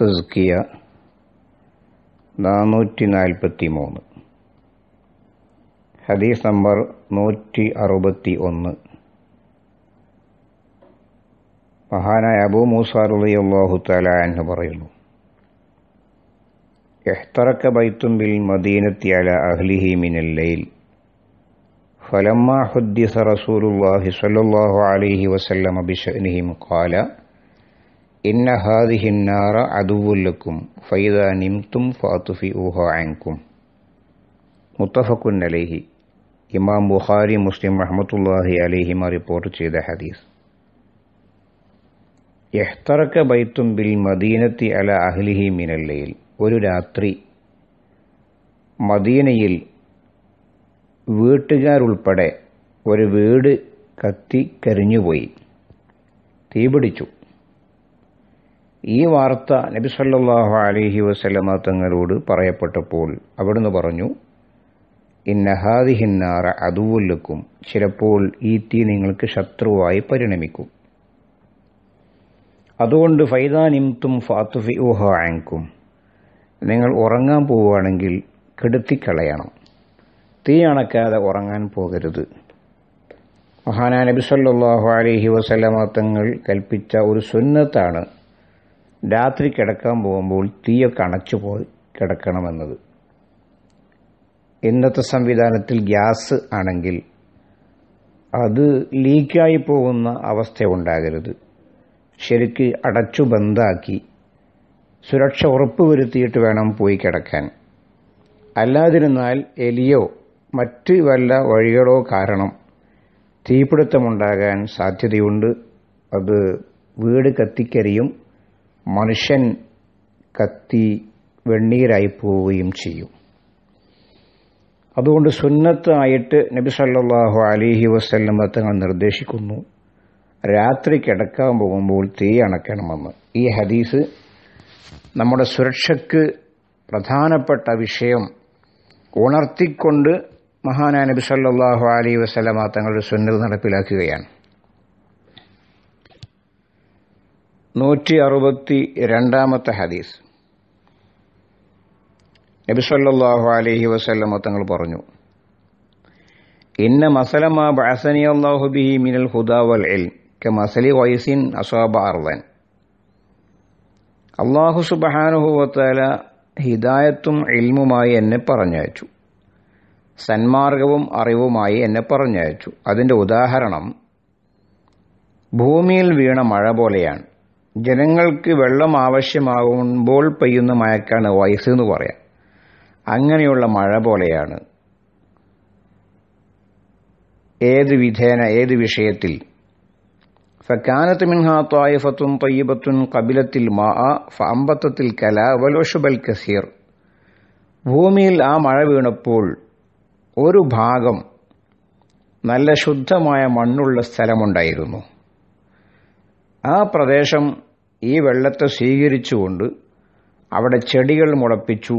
തസ്കിയ നാനൂറ്റി നാൽപ്പത്തി മൂന്ന് ഹദീസ് നമ്പർ നൂറ്റി അറുപത്തി ഒന്ന് മഹാനായ അബൂ മൂസാറുലി അള്ളാഹു തല എന്ന് പറയുന്നു എഹ്തറക്ക ബൈത്തുംബിൽ മദീനത്തി അല അഹ്ലിഹി മിനൽ ലൈൽ ഫലമ്മ ഹുദ്ദിസ റസൂലുല്ലാഹി സ്വല്ലല്ലാഹു അലൈഹി വസല്ലം ബിശഅനിഹിം ഖാല ഇന്ന ഹാദിഹിന്നാറ അതുവുല്ലക്കും ഫൈദ നിംതും ഫാത്തുഫി ഊഹ ആങ്കും മുത്തഫക്കുൻ അലേഹി ഇമാം ബുഖാരി മുസ്ലിം റഹ്മത്തുല്ലാഹി അലേഹിമ റിപ്പോർട്ട് ചെയ്ത ഹദീസ് എഹ്തറക്ക ബൈത്തും ബിൽ മദീനത്തി അല അഹ്ലിഹി മിനല്ലയിൽ ഒരു രാത്രി മദീനയിൽ വീട്ടുകാരുൾപ്പെടെ ഒരു വീട് കത്തി കരിഞ്ഞുപോയി തീപിടിച്ചു ഈ വാർത്ത നബി സല്ലാഹു അലഹി വസ്ലമ തങ്ങളോട് പറയപ്പെട്ടപ്പോൾ അവിടുന്ന് പറഞ്ഞു ഇന്നഹാദിഹിന്നാറ അതുവല്ലക്കും ചിലപ്പോൾ ഈ തീ നിങ്ങൾക്ക് ശത്രുവായി പരിണമിക്കും അതുകൊണ്ട് ഫൈദാനിംതും ഫാത്തുഫി ഊഹാങ്കും നിങ്ങൾ ഉറങ്ങാൻ പോവുകയാണെങ്കിൽ കെടുത്തിക്കളയണം തീ അണക്കാതെ ഉറങ്ങാൻ പോകരുത് മഹാനാ നബി സല്ലാഹു അലഹി വസ്ലമ തങ്ങൾ കൽപ്പിച്ച ഒരു സുന്നത്താണ് രാത്രി കിടക്കാൻ പോകുമ്പോൾ തീയൊക്കെ അണച്ചു പോയി കിടക്കണമെന്നത് ഇന്നത്തെ സംവിധാനത്തിൽ ഗ്യാസ് ആണെങ്കിൽ അത് ലീക്കായി പോകുന്ന അവസ്ഥ ഉണ്ടാകരുത് ശരിക്ക് അടച്ചു ബന്ധാക്കി സുരക്ഷ ഉറപ്പുവരുത്തിയിട്ട് വേണം പോയി കിടക്കാൻ അല്ലാതിരുന്നാൽ എലിയോ മറ്റ് വല്ല വഴികളോ കാരണം തീപിടുത്തമുണ്ടാകാൻ സാധ്യതയുണ്ട് അത് വീട് കത്തിക്കരിയും മനുഷ്യൻ കത്തി വെണ്ണീരായി പോവുകയും ചെയ്യും അതുകൊണ്ട് സുന്നത്ത് ആയിട്ട് നബി സല്ലാഹു അലിഹി വസ്ല്ലം തങ്ങൾ നിർദ്ദേശിക്കുന്നു രാത്രി കിടക്കാൻ പോകുമ്പോൾ തീ അണക്കണമെന്ന് ഈ ഹദീസ് നമ്മുടെ സുരക്ഷയ്ക്ക് പ്രധാനപ്പെട്ട വിഷയം ഉണർത്തിക്കൊണ്ട് മഹാനാ നബി സല്ലാഹു അലി വസ്ലമ തങ്ങളുടെ സുന്നത്ത് നടപ്പിലാക്കുകയാണ് നൂറ്റി അറുപത്തി രണ്ടാമത്തെ ഹദീസ് നബിസല്ലാഹു അലഹി വസ്ല്ലം തങ്ങൾ പറഞ്ഞു ഇന്ന മസലമ ബഹസനി അള്ളാഹു ബിഹി മിനൽ ഹുദാവൽ വൽ എൽ കെ മസലി വൈസിൻ അസാബ അർവൻ അള്ളാഹു സുബഹാനുഹുവത്താല ഹിദായത്തും ഇൽമുമായി എന്നെ പറഞ്ഞയച്ചു സന്മാർഗവും അറിവുമായി എന്നെ പറഞ്ഞയച്ചു അതിൻ്റെ ഉദാഹരണം ഭൂമിയിൽ വീണ മഴ പോലെയാണ് ജനങ്ങൾക്ക് വെള്ളം ആവശ്യമാകുമ്പോൾ പെയ്യുന്ന മഴക്കാണ് വയസ്സ് എന്ന് പറയാം അങ്ങനെയുള്ള മഴ പോലെയാണ് ഏത് വിധേന ഏത് വിഷയത്തിൽ ഫക്കാനത്ത് മിൻഹാ കപിലത്തിൽ മാ ഫഅമ്പത്തത്തിൽ കല വലോഷുബൽ കസീർ ഭൂമിയിൽ ആ മഴ വീണപ്പോൾ ഒരു ഭാഗം നല്ല ശുദ്ധമായ മണ്ണുള്ള സ്ഥലമുണ്ടായിരുന്നു ആ പ്രദേശം ഈ വെള്ളത്തെ സ്വീകരിച്ചുകൊണ്ട് അവിടെ ചെടികൾ മുളപ്പിച്ചു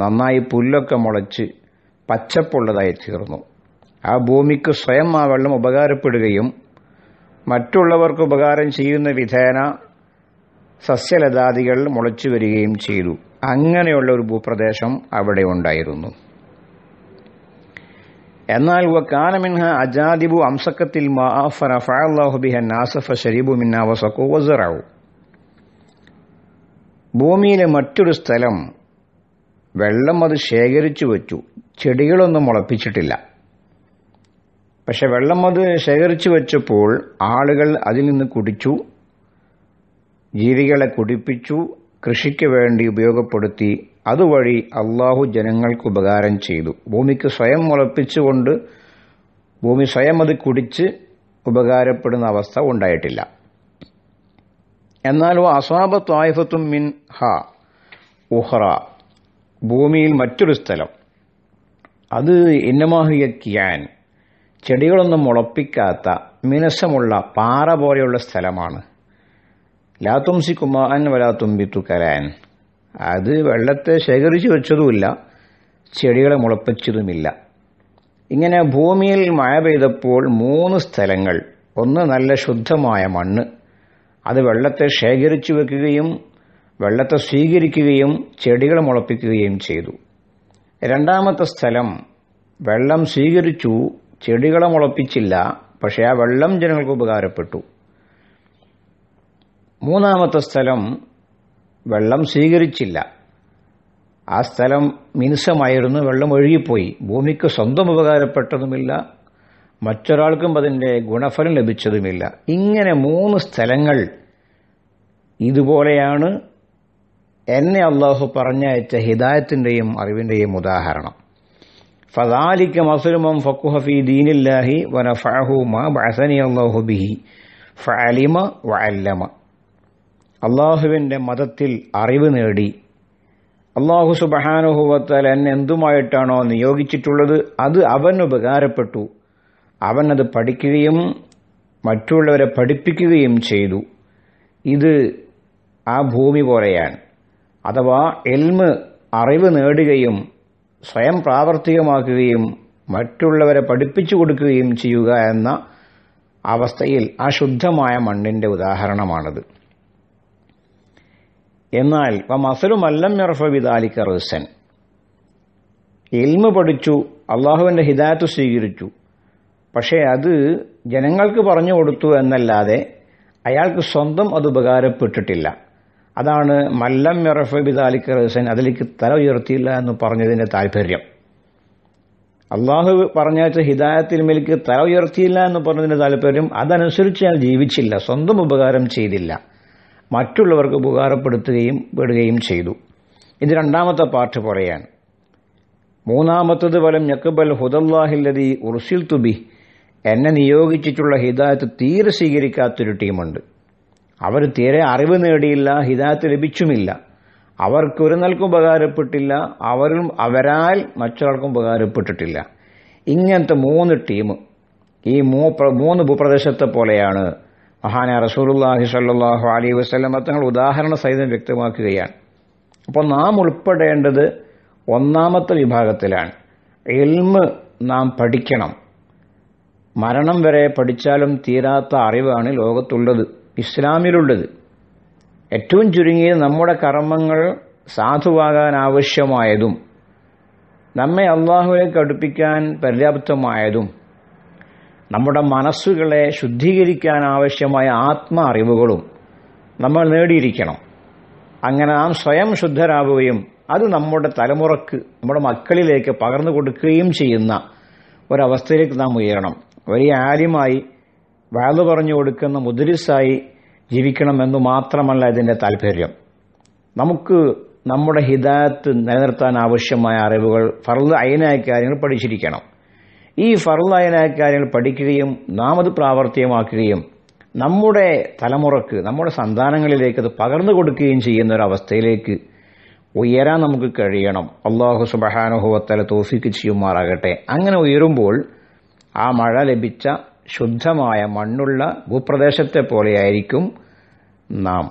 നന്നായി പുല്ലൊക്കെ മുളച്ച് പച്ചപ്പുള്ളതായി തീർന്നു ആ ഭൂമിക്ക് സ്വയം ആ വെള്ളം ഉപകാരപ്പെടുകയും മറ്റുള്ളവർക്ക് ഉപകാരം ചെയ്യുന്ന വിധേന സസ്യലതാദികൾ മുളച്ചു വരികയും ചെയ്തു അങ്ങനെയുള്ള ഒരു ഭൂപ്രദേശം അവിടെ ഉണ്ടായിരുന്നു എന്നാൽ വക്കാനമിൻഹ അജാദിബു അംസക്കത്തിൽ മാഅഫറ ഫഅല്ലാഹു ബിഹ നാസഫ ശരീബു മിന്നാ വസഖു വസറഉ ഭൂമിയിലെ മറ്റൊരു സ്ഥലം വെള്ളം അത് ശേഖരിച്ചു വെച്ചു ചെടികളൊന്നും മുളപ്പിച്ചിട്ടില്ല പക്ഷെ വെള്ളം അത് ശേഖരിച്ചു വെച്ചപ്പോൾ ആളുകൾ അതിൽ നിന്ന് കുടിച്ചു ജീവികളെ കുടിപ്പിച്ചു കൃഷിക്ക് വേണ്ടി ഉപയോഗപ്പെടുത്തി അതുവഴി അള്ളാഹു ജനങ്ങൾക്ക് ഉപകാരം ചെയ്തു ഭൂമിക്ക് സ്വയം മുളപ്പിച്ചുകൊണ്ട് ഭൂമി സ്വയം അത് കുടിച്ച് ഉപകാരപ്പെടുന്ന അവസ്ഥ ഉണ്ടായിട്ടില്ല എന്നാലോ അസാബ ത്വായിഫത്തും മിൻ ഹ ഉഹ്റ ഭൂമിയിൽ മറ്റൊരു സ്ഥലം അത് ഇന്നമാഹിയ ക്യാൻ ചെടികളൊന്നും മുളപ്പിക്കാത്ത മിനസമുള്ള പാറ പോലെയുള്ള സ്ഥലമാണ് ലാത്തുംസി കുമാൻ വലാ തുമ്പിത്തു കരാൻ അത് വെള്ളത്തെ ശേഖരിച്ചു വെച്ചതുമില്ല ചെടികളെ മുളപ്പിച്ചതുമില്ല ഇങ്ങനെ ഭൂമിയിൽ മഴ പെയ്തപ്പോൾ മൂന്ന് സ്ഥലങ്ങൾ ഒന്ന് നല്ല ശുദ്ധമായ മണ്ണ് അത് വെള്ളത്തെ ശേഖരിച്ചു വെക്കുകയും വെള്ളത്തെ സ്വീകരിക്കുകയും ചെടികൾ മുളപ്പിക്കുകയും ചെയ്തു രണ്ടാമത്തെ സ്ഥലം വെള്ളം സ്വീകരിച്ചു ചെടികളെ മുളപ്പിച്ചില്ല പക്ഷേ ആ വെള്ളം ജനങ്ങൾക്ക് ഉപകാരപ്പെട്ടു മൂന്നാമത്തെ സ്ഥലം വെള്ളം സ്വീകരിച്ചില്ല ആ സ്ഥലം മിനുസമായിരുന്നു വെള്ളം ഒഴുകിപ്പോയി ഭൂമിക്ക് സ്വന്തം ഉപകാരപ്പെട്ടതുമില്ല മറ്റൊരാൾക്കും അതിൻ്റെ ഗുണഫലം ലഭിച്ചതുമില്ല ഇങ്ങനെ മൂന്ന് സ്ഥലങ്ങൾ ഇതുപോലെയാണ് എന്നെ അള്ളാഹു പറഞ്ഞയച്ച ഹിദായത്തിൻ്റെയും അറിവിൻ്റെയും ഉദാഹരണം ഫദാലിക്ക മസുലുമം ഫക്കുഹഫി ദീനില്ലാഹി വനഫഹു മാ ബഅസനി അള്ളാഹു ബിഹി ഫഅലിമ വഅല്ലമ അള്ളാഹുവിൻ്റെ മതത്തിൽ അറിവ് നേടി അള്ളാഹു സുബഹാനുഹുവത്താൽ എന്നെ എന്തുമായിട്ടാണോ നിയോഗിച്ചിട്ടുള്ളത് അത് അവന് ഉപകാരപ്പെട്ടു അവൻ അത് പഠിക്കുകയും മറ്റുള്ളവരെ പഠിപ്പിക്കുകയും ചെയ്തു ഇത് ആ ഭൂമി പോലെയാണ് അഥവാ എൽമ് അറിവ് നേടുകയും സ്വയം പ്രാവർത്തികമാക്കുകയും മറ്റുള്ളവരെ പഠിപ്പിച്ചു കൊടുക്കുകയും ചെയ്യുക എന്ന അവസ്ഥയിൽ ആ ശുദ്ധമായ മണ്ണിൻ്റെ ഉദാഹരണമാണത് എന്നാൽ മസലും അല്ലം ഇറഫ വിദാലിക്ക റീസൻ പഠിച്ചു അള്ളാഹുവിൻ്റെ ഹിദായത്ത് സ്വീകരിച്ചു പക്ഷേ അത് ജനങ്ങൾക്ക് പറഞ്ഞു കൊടുത്തു എന്നല്ലാതെ അയാൾക്ക് സ്വന്തം അത് ഉപകാരപ്പെട്ടിട്ടില്ല അതാണ് മല്ലം മിറഫ് ബിദാലിക്ക് റഹസൻ അതിലേക്ക് തല ഉയർത്തിയില്ല എന്ന് പറഞ്ഞതിൻ്റെ താല്പര്യം അള്ളാഹു പറഞ്ഞ ഹിദായത്തിൽ മേലേക്ക് തല ഉയർത്തിയില്ല എന്ന് പറഞ്ഞതിൻ്റെ താല്പര്യം അതനുസരിച്ച് ഞാൻ ജീവിച്ചില്ല സ്വന്തം ഉപകാരം ചെയ്തില്ല മറ്റുള്ളവർക്ക് ഉപകാരപ്പെടുത്തുകയും വിടുകയും ചെയ്തു ഇത് രണ്ടാമത്തെ പാർട്ട് പറയാൻ മൂന്നാമത്തത് ഫലം ഞക്കബൽ ഹുദല്ലാഹില്ലതി ഉർസിൽ തുബി എന്നെ നിയോഗിച്ചിട്ടുള്ള ഹിദായത്ത് തീരെ സ്വീകരിക്കാത്തൊരു ടീമുണ്ട് അവർ തീരെ അറിവ് നേടിയില്ല ഹിദായത്ത് ലഭിച്ചുമില്ല അവർക്ക് ഒരു നൽക്കും ഉപകാരപ്പെട്ടില്ല അവരും അവരാൽ മറ്റൊരാൾക്കും ഉപകാരപ്പെട്ടിട്ടില്ല ഇങ്ങനത്തെ മൂന്ന് ടീം ഈ മൂ മൂന്ന് ഭൂപ്രദേശത്തെ പോലെയാണ് മഹാന റസൂലുല്ലാഹി സല്ലാഹു അലി വസ്ലം തങ്ങൾ ഉദാഹരണ സഹിതം വ്യക്തമാക്കുകയാണ് അപ്പോൾ നാം ഉൾപ്പെടേണ്ടത് ഒന്നാമത്തെ വിഭാഗത്തിലാണ് എൽമ് നാം പഠിക്കണം മരണം വരെ പഠിച്ചാലും തീരാത്ത അറിവാണ് ലോകത്തുള്ളത് ഇസ്ലാമിലുള്ളത് ഏറ്റവും ചുരുങ്ങിയത് നമ്മുടെ കർമ്മങ്ങൾ സാധുവാകാൻ ആവശ്യമായതും നമ്മെ അള്ളാഹുവിലേക്ക് അടുപ്പിക്കാൻ പര്യാപ്തമായതും നമ്മുടെ മനസ്സുകളെ ശുദ്ധീകരിക്കാൻ ആവശ്യമായ ആത്മ അറിവുകളും നമ്മൾ നേടിയിരിക്കണം അങ്ങനെ നാം സ്വയം ശുദ്ധരാകുകയും അത് നമ്മുടെ തലമുറക്ക് നമ്മുടെ മക്കളിലേക്ക് പകർന്നു കൊടുക്കുകയും ചെയ്യുന്ന ഒരവസ്ഥയിലേക്ക് നാം ഉയരണം വലിയ ആലിമായി വാത് പറഞ്ഞു കൊടുക്കുന്ന മുദരിസായി ജീവിക്കണമെന്ന് മാത്രമല്ല ഇതിൻ്റെ താല്പര്യം നമുക്ക് നമ്മുടെ ഹിദായത്ത് നിലനിർത്താൻ ആവശ്യമായ അറിവുകൾ ഫർദ് അയനായ കാര്യങ്ങൾ പഠിച്ചിരിക്കണം ഈ ഫർദ് അയനായ കാര്യങ്ങൾ പഠിക്കുകയും നാം അത് പ്രാവർത്തികമാക്കുകയും നമ്മുടെ തലമുറക്ക് നമ്മുടെ സന്താനങ്ങളിലേക്ക് അത് പകർന്നു കൊടുക്കുകയും ചെയ്യുന്ന ഒരു അവസ്ഥയിലേക്ക് ഉയരാൻ നമുക്ക് കഴിയണം അള്ളാഹു സുബഹാനുഭവത്തല തോഫിക്ക് ചെയ്യുമാറാകട്ടെ അങ്ങനെ ഉയരുമ്പോൾ ആ മഴ ലഭിച്ച ശുദ്ധമായ മണ്ണുള്ള ഭൂപ്രദേശത്തെ പോലെയായിരിക്കും നാം